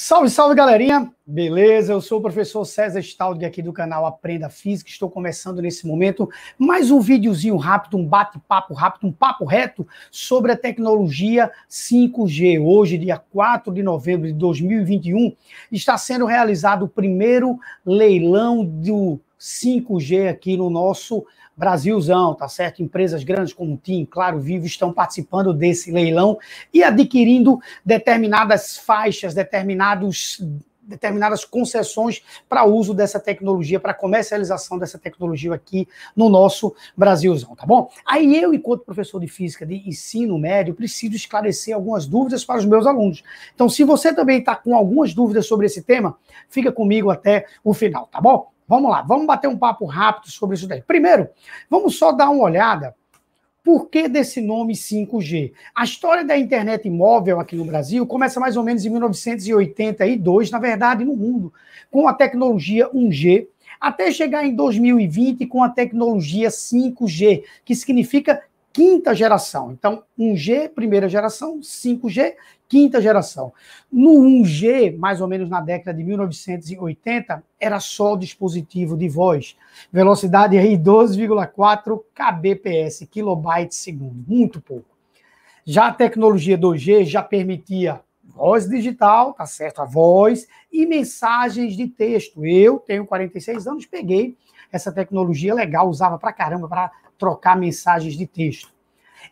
Salve, salve, galerinha! Beleza? Eu sou o professor César Staldi aqui do canal Aprenda Física. Estou começando nesse momento mais um videozinho rápido, um bate-papo rápido, um papo reto sobre a tecnologia 5G. Hoje, dia 4 de novembro de 2021, está sendo realizado o primeiro leilão do 5G aqui no nosso Brasilzão, tá certo? Empresas grandes como TIM, Claro Vivo estão participando desse leilão e adquirindo determinadas faixas, determinados determinadas concessões para uso dessa tecnologia, para comercialização dessa tecnologia aqui no nosso Brasilzão, tá bom? Aí eu, enquanto professor de física de ensino médio, preciso esclarecer algumas dúvidas para os meus alunos. Então, se você também está com algumas dúvidas sobre esse tema, fica comigo até o final, tá bom? Vamos lá, vamos bater um papo rápido sobre isso daí. Primeiro, vamos só dar uma olhada por que desse nome 5G? A história da internet móvel aqui no Brasil começa mais ou menos em 1982, na verdade, no mundo, com a tecnologia 1G, até chegar em 2020 com a tecnologia 5G, que significa quinta geração. Então, 1G, primeira geração, 5G, quinta geração. No 1G, mais ou menos na década de 1980, era só o dispositivo de voz. Velocidade aí 12,4 kbps, kilobytes segundo, muito pouco. Já a tecnologia 2G já permitia voz digital, tá certo? A voz e mensagens de texto. Eu tenho 46 anos, peguei essa tecnologia legal, usava pra caramba para trocar mensagens de texto.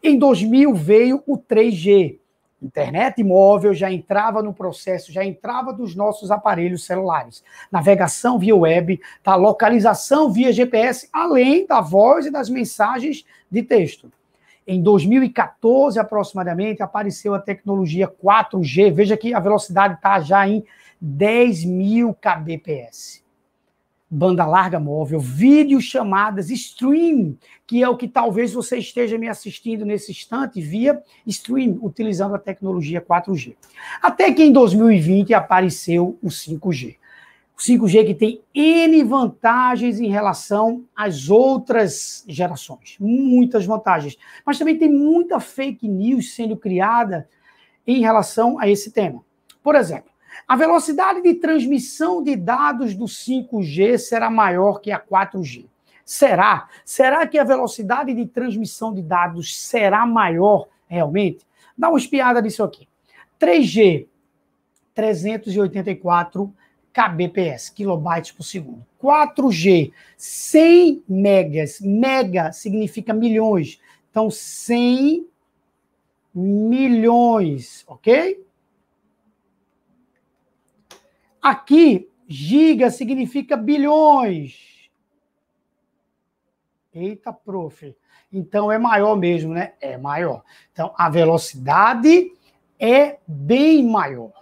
Em 2000 veio o 3G, Internet móvel já entrava no processo, já entrava dos nossos aparelhos celulares. Navegação via web, tá? localização via GPS, além da voz e das mensagens de texto. Em 2014, aproximadamente, apareceu a tecnologia 4G. Veja que a velocidade está já em 10 mil kbps banda larga móvel, vídeo chamadas, stream, que é o que talvez você esteja me assistindo nesse instante via stream, utilizando a tecnologia 4G. Até que em 2020 apareceu o 5G. O 5G que tem N vantagens em relação às outras gerações, muitas vantagens, mas também tem muita fake news sendo criada em relação a esse tema. Por exemplo, a velocidade de transmissão de dados do 5G será maior que a 4G. Será? Será que a velocidade de transmissão de dados será maior realmente? Dá uma espiada nisso aqui. 3G, 384 kbps, kilobytes por segundo. 4G, 100 megas. Mega significa milhões. Então, 100 milhões, ok? Aqui, giga significa bilhões. Eita, prof. Então é maior mesmo, né? É maior. Então a velocidade é bem maior.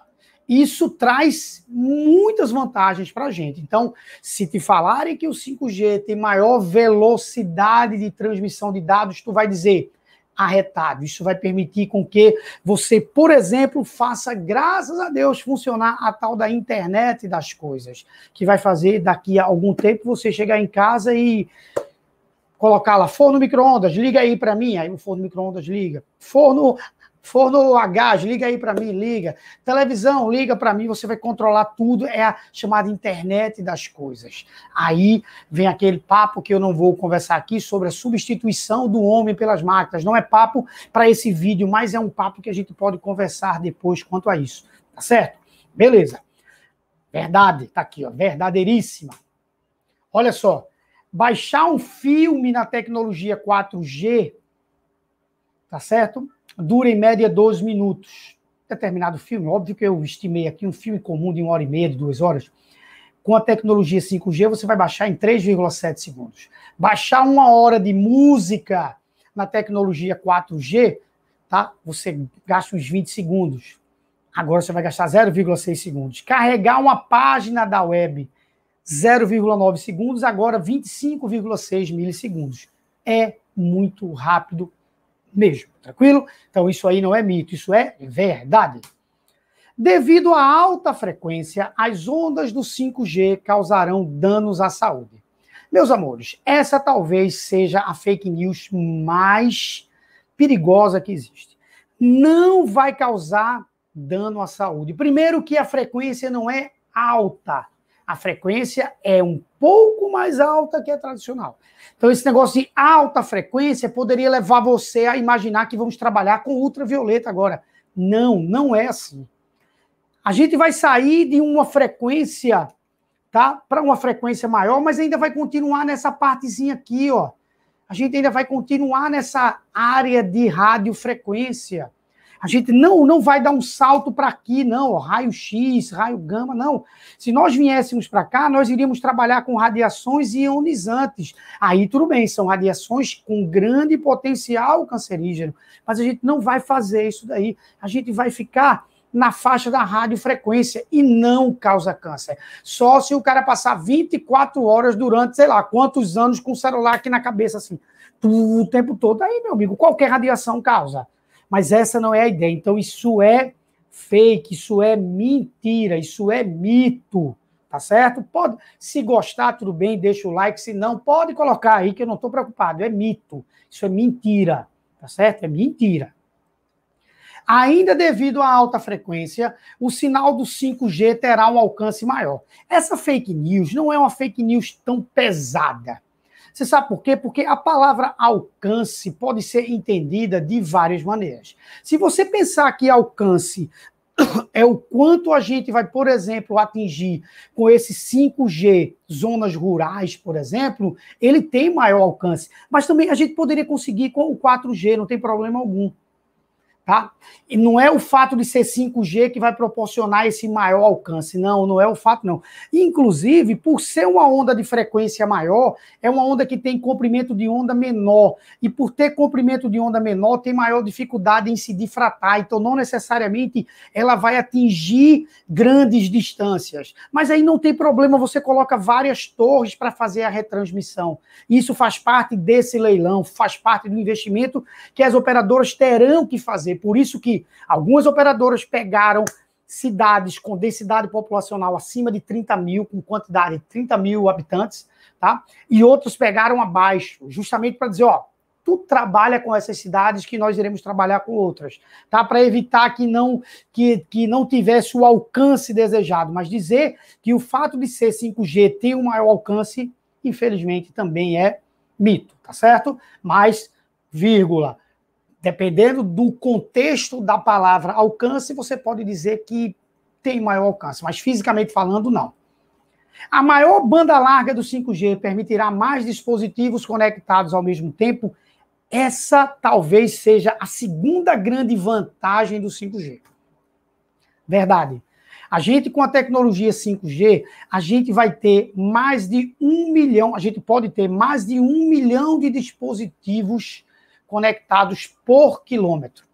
Isso traz muitas vantagens para a gente. Então, se te falarem que o 5G tem maior velocidade de transmissão de dados, tu vai dizer arretado. Isso vai permitir com que você, por exemplo, faça, graças a Deus, funcionar a tal da internet das coisas, que vai fazer daqui a algum tempo você chegar em casa e colocar lá forno microondas, liga aí para mim, aí o forno microondas liga. Forno Forno a gás, liga aí para mim, liga. Televisão, liga para mim, você vai controlar tudo. É a chamada internet das coisas. Aí vem aquele papo que eu não vou conversar aqui sobre a substituição do homem pelas máquinas. Não é papo para esse vídeo, mas é um papo que a gente pode conversar depois quanto a isso. Tá certo? Beleza. Verdade, tá aqui, ó, verdadeiríssima. Olha só, baixar um filme na tecnologia 4G tá certo? Dura em média 12 minutos. Determinado filme, óbvio que eu estimei aqui um filme comum de uma hora e meia, de duas horas. Com a tecnologia 5G, você vai baixar em 3,7 segundos. Baixar uma hora de música na tecnologia 4G, tá? Você gasta uns 20 segundos. Agora você vai gastar 0,6 segundos. Carregar uma página da web, 0,9 segundos, agora 25,6 milissegundos. É muito rápido mesmo, tranquilo? Então isso aí não é mito, isso é verdade. Devido à alta frequência, as ondas do 5G causarão danos à saúde. Meus amores, essa talvez seja a fake news mais perigosa que existe. Não vai causar dano à saúde. Primeiro que a frequência não é alta a frequência é um pouco mais alta que a tradicional. Então, esse negócio de alta frequência poderia levar você a imaginar que vamos trabalhar com ultravioleta agora. Não, não é assim. A gente vai sair de uma frequência, tá? Para uma frequência maior, mas ainda vai continuar nessa partezinha aqui, ó. A gente ainda vai continuar nessa área de radiofrequência. A gente não, não vai dar um salto para aqui, não, raio-x, raio gama, não. Se nós viéssemos para cá, nós iríamos trabalhar com radiações ionizantes. Aí tudo bem, são radiações com grande potencial cancerígeno, mas a gente não vai fazer isso daí. A gente vai ficar na faixa da radiofrequência e não causa câncer. Só se o cara passar 24 horas durante, sei lá, quantos anos com o celular aqui na cabeça, assim, o tempo todo. Aí, meu amigo, qualquer radiação causa. Mas essa não é a ideia. Então, isso é fake, isso é mentira, isso é mito, tá certo? Pode, se gostar, tudo bem, deixa o like, se não, pode colocar aí que eu não estou preocupado, é mito, isso é mentira, tá certo? É mentira. Ainda devido à alta frequência, o sinal do 5G terá um alcance maior. Essa fake news não é uma fake news tão pesada. Você sabe por quê? Porque a palavra alcance pode ser entendida de várias maneiras. Se você pensar que alcance é o quanto a gente vai, por exemplo, atingir com esse 5G zonas rurais, por exemplo, ele tem maior alcance. Mas também a gente poderia conseguir com o 4G, não tem problema algum. Tá? E não é o fato de ser 5G que vai proporcionar esse maior alcance, não, não é o fato, não. Inclusive, por ser uma onda de frequência maior, é uma onda que tem comprimento de onda menor. E por ter comprimento de onda menor, tem maior dificuldade em se difratar. Então, não necessariamente ela vai atingir grandes distâncias. Mas aí não tem problema, você coloca várias torres para fazer a retransmissão. Isso faz parte desse leilão, faz parte do investimento que as operadoras terão que fazer fazer. Por isso que algumas operadoras pegaram cidades com densidade populacional acima de 30 mil, com quantidade de 30 mil habitantes, tá? E outros pegaram abaixo, justamente para dizer, ó, tu trabalha com essas cidades que nós iremos trabalhar com outras, tá? Para evitar que não que, que não tivesse o alcance desejado, mas dizer que o fato de ser 5G ter um maior alcance, infelizmente também é mito, tá certo? Mas vírgula Dependendo do contexto da palavra alcance, você pode dizer que tem maior alcance, mas fisicamente falando, não. A maior banda larga do 5G permitirá mais dispositivos conectados ao mesmo tempo. Essa talvez seja a segunda grande vantagem do 5G. Verdade. A gente, com a tecnologia 5G, a gente vai ter mais de um milhão, a gente pode ter mais de um milhão de dispositivos conectados por quilômetro.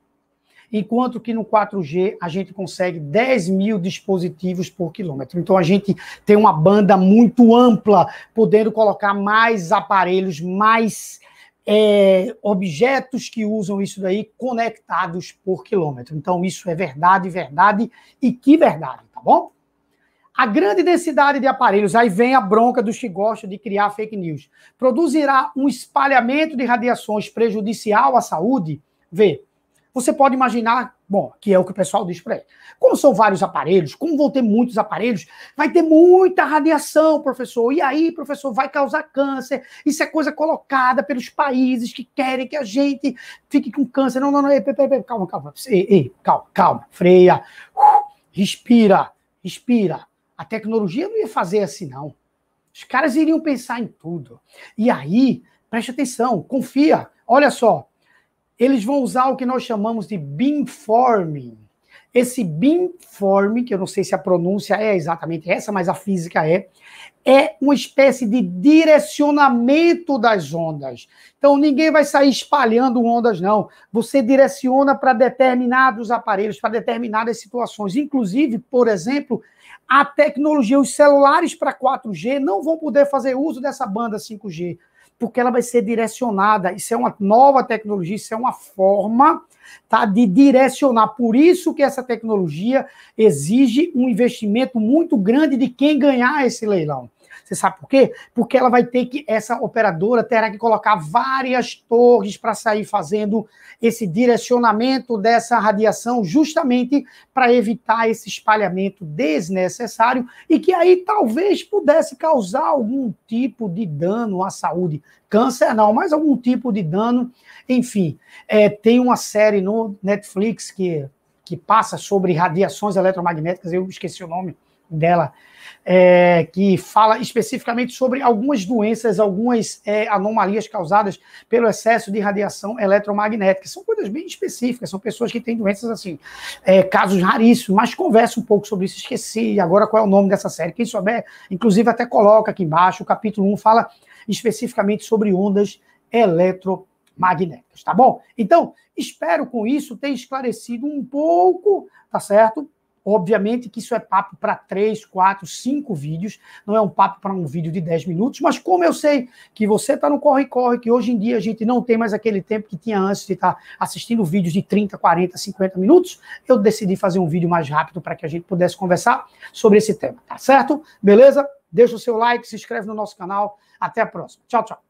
Enquanto que no 4G a gente consegue 10 mil dispositivos por quilômetro. Então a gente tem uma banda muito ampla, podendo colocar mais aparelhos, mais é, objetos que usam isso daí conectados por quilômetro. Então isso é verdade, verdade e que verdade, tá bom? A grande densidade de aparelhos, aí vem a bronca dos que gostam de criar fake news, produzirá um espalhamento de radiações prejudicial à saúde? Vê, você pode imaginar, bom, que é o que o pessoal diz por ele. Como são vários aparelhos, como vão ter muitos aparelhos, vai ter muita radiação, professor. E aí, professor, vai causar câncer. Isso é coisa colocada pelos países que querem que a gente fique com câncer. Não, não, não. Ei, ei, calma, calma. Ei, calma, calma. Freia. Uh, respira, respira. A tecnologia não ia fazer assim, não. Os caras iriam pensar em tudo. E aí, preste atenção, confia. Olha só, eles vão usar o que nós chamamos de beamforming. Esse beamform, que eu não sei se a pronúncia é exatamente essa, mas a física é, é uma espécie de direcionamento das ondas. Então ninguém vai sair espalhando ondas, não. Você direciona para determinados aparelhos, para determinadas situações. Inclusive, por exemplo, a tecnologia, os celulares para 4G não vão poder fazer uso dessa banda 5G porque ela vai ser direcionada. Isso é uma nova tecnologia, isso é uma forma tá, de direcionar. Por isso que essa tecnologia exige um investimento muito grande de quem ganhar esse leilão. Você sabe por quê? Porque ela vai ter que, essa operadora terá que colocar várias torres para sair fazendo esse direcionamento dessa radiação, justamente para evitar esse espalhamento desnecessário e que aí talvez pudesse causar algum tipo de dano à saúde. Câncer não, mas algum tipo de dano. Enfim, é, tem uma série no Netflix que, que passa sobre radiações eletromagnéticas, eu esqueci o nome dela, é, que fala especificamente sobre algumas doenças, algumas é, anomalias causadas pelo excesso de radiação eletromagnética. São coisas bem específicas, são pessoas que têm doenças assim, é, casos raríssimos, mas conversa um pouco sobre isso. Esqueci agora qual é o nome dessa série. Quem souber, inclusive, até coloca aqui embaixo. O capítulo 1 fala especificamente sobre ondas eletromagnéticas, tá bom? Então, espero com isso ter esclarecido um pouco, tá certo? Obviamente que isso é papo para três, quatro, cinco vídeos, não é um papo para um vídeo de 10 minutos, mas como eu sei que você está no corre-corre, que hoje em dia a gente não tem mais aquele tempo que tinha antes de estar tá assistindo vídeos de 30, 40, 50 minutos, eu decidi fazer um vídeo mais rápido para que a gente pudesse conversar sobre esse tema, tá certo? Beleza? Deixa o seu like, se inscreve no nosso canal. Até a próxima. Tchau, tchau.